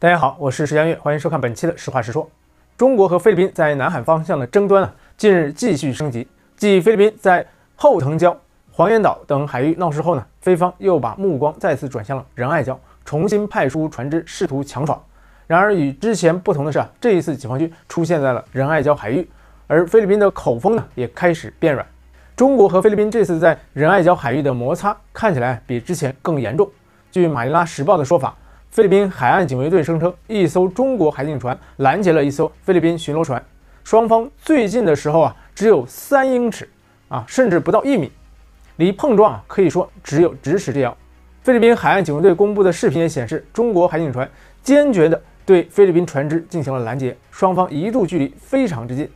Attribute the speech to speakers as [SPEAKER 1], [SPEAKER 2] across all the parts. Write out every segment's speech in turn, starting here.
[SPEAKER 1] 大家好，我是石江月，欢迎收看本期的实话实说。中国和菲律宾在南海方向的争端啊，近日继续升级。继菲律宾在后藤礁、黄岩岛等海域闹事后呢，菲方又把目光再次转向了仁爱礁，重新派出船只试图强闯。然而与之前不同的是啊，这一次解放军出现在了仁爱礁海域，而菲律宾的口风呢也开始变软。中国和菲律宾这次在仁爱礁海域的摩擦看起来比之前更严重。据马尼拉时报的说法。菲律宾海岸警卫队声称，一艘中国海警船拦截了一艘菲律宾巡逻船，双方最近的时候啊，只有三英尺啊，甚至不到一米，离碰撞啊，可以说只有咫尺之遥。菲律宾海岸警卫队公布的视频也显示，中国海警船坚决地对菲律宾船只进行了拦截，双方一度距离非常之近。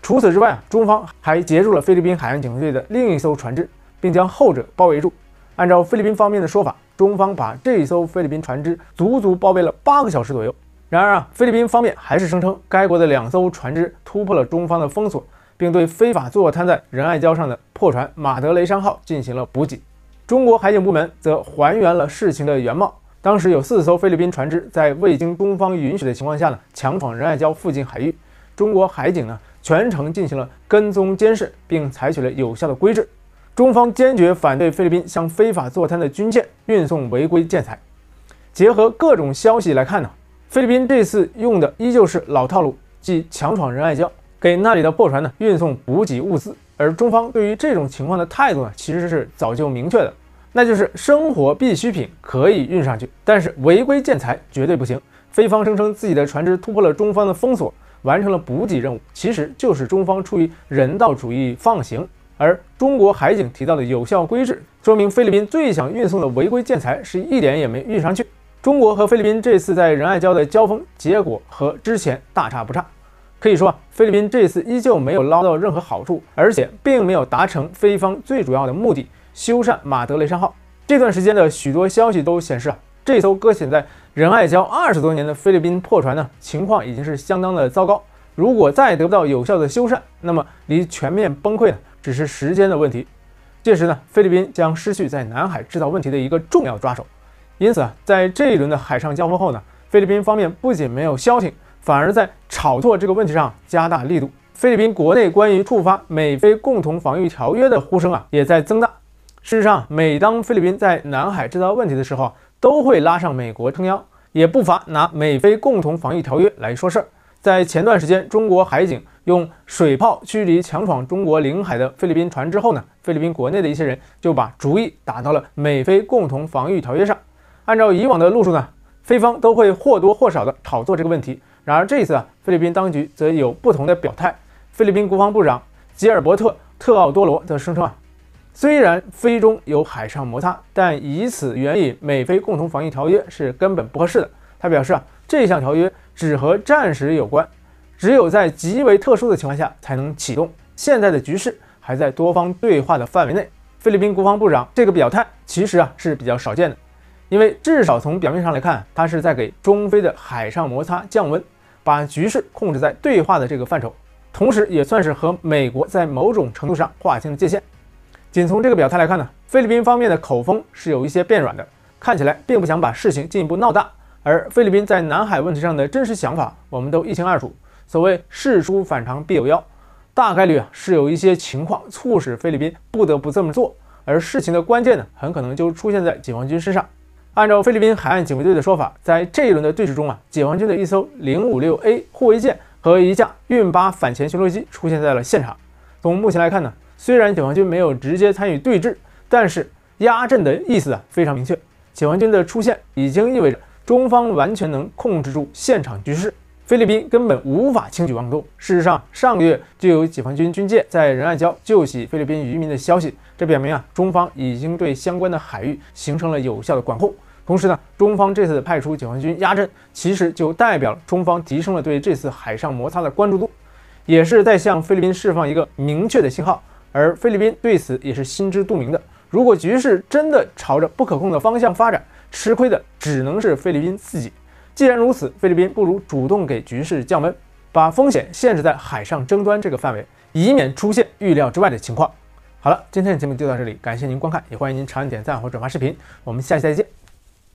[SPEAKER 1] 除此之外啊，中方还截住了菲律宾海岸警卫队的另一艘船只，并将后者包围住。按照菲律宾方面的说法。中方把这艘菲律宾船只足足包围了八个小时左右。然而啊，菲律宾方面还是声称，该国的两艘船只突破了中方的封锁，并对非法坐滩在仁爱礁上的破船“马德雷山号”进行了补给。中国海警部门则还原了事情的原貌：当时有四艘菲律宾船只在未经中方允许的情况下呢，强闯仁爱礁附近海域。中国海警呢，全程进行了跟踪监视，并采取了有效的规制。中方坚决反对菲律宾向非法坐滩的军舰运送违规建材。结合各种消息来看呢，菲律宾这次用的依旧是老套路，即强闯仁爱礁，给那里的破船呢运送补给物资。而中方对于这种情况的态度呢，其实是早就明确的，那就是生活必需品可以运上去，但是违规建材绝对不行。菲方声称自己的船只突破了中方的封锁，完成了补给任务，其实就是中方出于人道主义放行。而中国海警提到的有效规制，说明菲律宾最想运送的违规建材是一点也没运上去。中国和菲律宾这次在仁爱礁的交锋结果和之前大差不差，可以说啊，菲律宾这次依旧没有捞到任何好处，而且并没有达成菲方最主要的目的——修缮马德雷山号。这段时间的许多消息都显示啊，这艘搁浅在仁爱礁二十多年的菲律宾破船呢，情况已经是相当的糟糕。如果再得不到有效的修缮，那么离全面崩溃呢？只是时间的问题，届时呢，菲律宾将失去在南海制造问题的一个重要抓手。因此啊，在这一轮的海上交锋后呢，菲律宾方面不仅没有消停，反而在炒作这个问题上加大力度。菲律宾国内关于触发美菲共同防御条约的呼声啊，也在增大。事实上，每当菲律宾在南海制造问题的时候，都会拉上美国撑腰，也不乏拿美菲共同防御条约来说事儿。在前段时间，中国海警。用水炮驱离强闯中国领海的菲律宾船之后呢，菲律宾国内的一些人就把主意打到了美菲共同防御条约上。按照以往的路数呢，菲方都会或多或少的炒作这个问题。然而这一次啊，菲律宾当局则有不同的表态。菲律宾国防部长吉尔伯特·特奥多罗则声称啊，虽然菲中有海上摩擦，但以此援引美菲共同防御条约是根本不合适的。他表示啊，这项条约只和战时有关。只有在极为特殊的情况下才能启动。现在的局势还在多方对话的范围内，菲律宾国防部长这个表态其实啊是比较少见的，因为至少从表面上来看，他是在给中非的海上摩擦降温，把局势控制在对话的这个范畴，同时也算是和美国在某种程度上划清了界限。仅从这个表态来看呢，菲律宾方面的口风是有一些变软的，看起来并不想把事情进一步闹大。而菲律宾在南海问题上的真实想法，我们都一清二楚。所谓事出反常必有妖，大概率啊是有一些情况促使菲律宾不得不这么做，而事情的关键呢很可能就出现在解放军身上。按照菲律宾海岸警卫队的说法，在这一轮的对峙中啊，解放军的一艘零五六 A 护卫舰和一架运八反潜巡逻机出现在了现场。从目前来看呢，虽然解放军没有直接参与对峙，但是压阵的意思啊非常明确。解放军的出现已经意味着中方完全能控制住现场局势。菲律宾根本无法轻举妄动。事实上，上个月就有解放军军舰在仁爱礁救起菲律宾渔民的消息，这表明啊，中方已经对相关的海域形成了有效的管控。同时呢，中方这次派出解放军压阵，其实就代表了中方提升了对这次海上摩擦的关注度，也是在向菲律宾释放一个明确的信号。而菲律宾对此也是心知肚明的。如果局势真的朝着不可控的方向发展，吃亏的只能是菲律宾自己。既然如此，菲律宾不如主动给局势降温，把风险限制在海上争端这个范围，以免出现预料之外的情况。好了，今天的节目就到这里，感谢您观看，也欢迎您长按点赞或转发视频，我们下期再见。